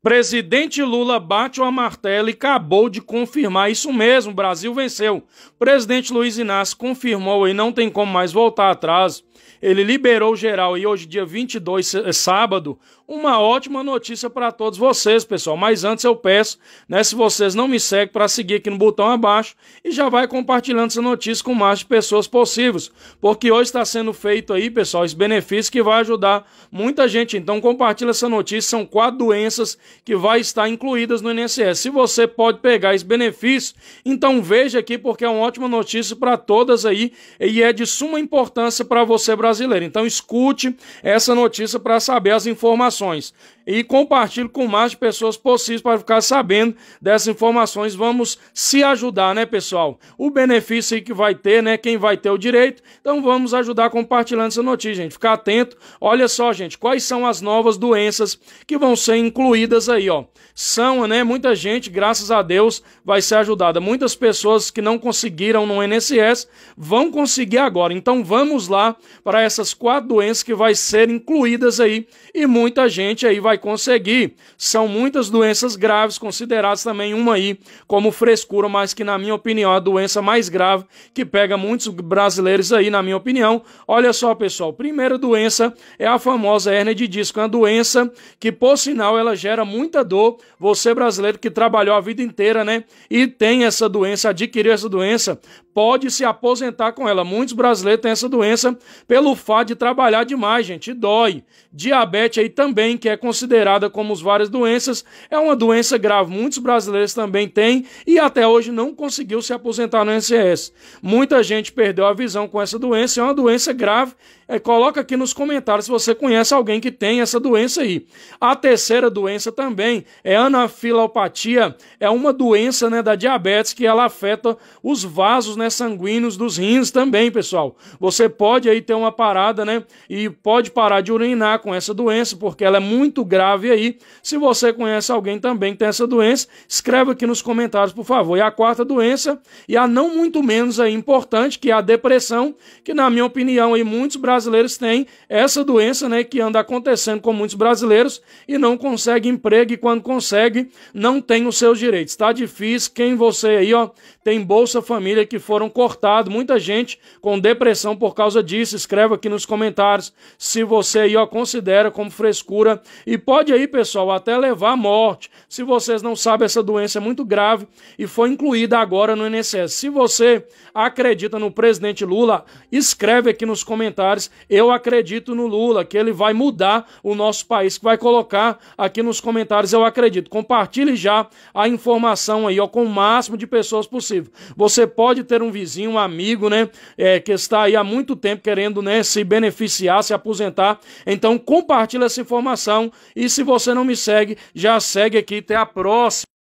Presidente Lula bate o martelo e acabou de confirmar isso mesmo, o Brasil venceu. Presidente Luiz Inácio confirmou e não tem como mais voltar atrás. Ele liberou geral e hoje dia 22, eh, sábado, uma ótima notícia para todos vocês, pessoal. Mas antes eu peço, né, se vocês não me seguem, para seguir aqui no botão abaixo e já vai compartilhando essa notícia com o mais de pessoas possíveis, porque hoje está sendo feito aí, pessoal, esse benefício que vai ajudar muita gente. Então compartilha essa notícia, são quatro doenças que vai estar incluídas no INSS. Se você pode pegar esse benefício, então veja aqui porque é uma ótima notícia para todas aí e é de suma importância para você brasileiro. Então escute essa notícia para saber as informações e compartilhe com mais pessoas possíveis para ficar sabendo dessas informações. Vamos se ajudar, né, pessoal? O benefício que vai ter, né, quem vai ter o direito. Então vamos ajudar compartilhando essa notícia, gente. Ficar atento. Olha só, gente, quais são as novas doenças que vão ser incluídas vidas aí, ó. São, né? Muita gente, graças a Deus, vai ser ajudada. Muitas pessoas que não conseguiram no INSS vão conseguir agora. Então vamos lá para essas quatro doenças que vai ser incluídas aí e muita gente aí vai conseguir. São muitas doenças graves consideradas também uma aí como frescura, mas que na minha opinião é a doença mais grave que pega muitos brasileiros aí, na minha opinião. Olha só, pessoal, primeira doença é a famosa hernia de disco, é uma doença que por sinal ela gera muita dor. Você brasileiro que trabalhou a vida inteira, né? E tem essa doença, adquiriu essa doença, pode se aposentar com ela. Muitos brasileiros têm essa doença pelo fato de trabalhar demais, gente. Dói. Diabetes aí também, que é considerada como as várias doenças, é uma doença grave. Muitos brasileiros também têm e até hoje não conseguiu se aposentar no INSS. Muita gente perdeu a visão com essa doença, é uma doença grave. É, coloca aqui nos comentários se você conhece alguém que tem essa doença aí. A terceira doença também é anafilopatia, é uma doença né, da diabetes que ela afeta os vasos, né? É sanguíneos dos rins também, pessoal. Você pode aí ter uma parada, né, e pode parar de urinar com essa doença, porque ela é muito grave aí. Se você conhece alguém também que tem essa doença, escreva aqui nos comentários, por favor. E a quarta doença, e a não muito menos aí importante, que é a depressão, que na minha opinião aí muitos brasileiros têm essa doença, né, que anda acontecendo com muitos brasileiros e não consegue emprego e quando consegue, não tem os seus direitos. Tá difícil quem você aí, ó, tem Bolsa Família que for foram cortados. Muita gente com depressão por causa disso. Escreva aqui nos comentários se você aí ó, considera como frescura. E pode aí, pessoal, até levar à morte. Se vocês não sabem, essa doença é muito grave e foi incluída agora no INSS. Se você acredita no presidente Lula, escreve aqui nos comentários. Eu acredito no Lula, que ele vai mudar o nosso país, que vai colocar aqui nos comentários. Eu acredito. Compartilhe já a informação aí ó, com o máximo de pessoas possível. Você pode ter ter um vizinho, um amigo, né, é, que está aí há muito tempo querendo, né, se beneficiar, se aposentar. Então compartilha essa informação e se você não me segue, já segue aqui. Até a próxima.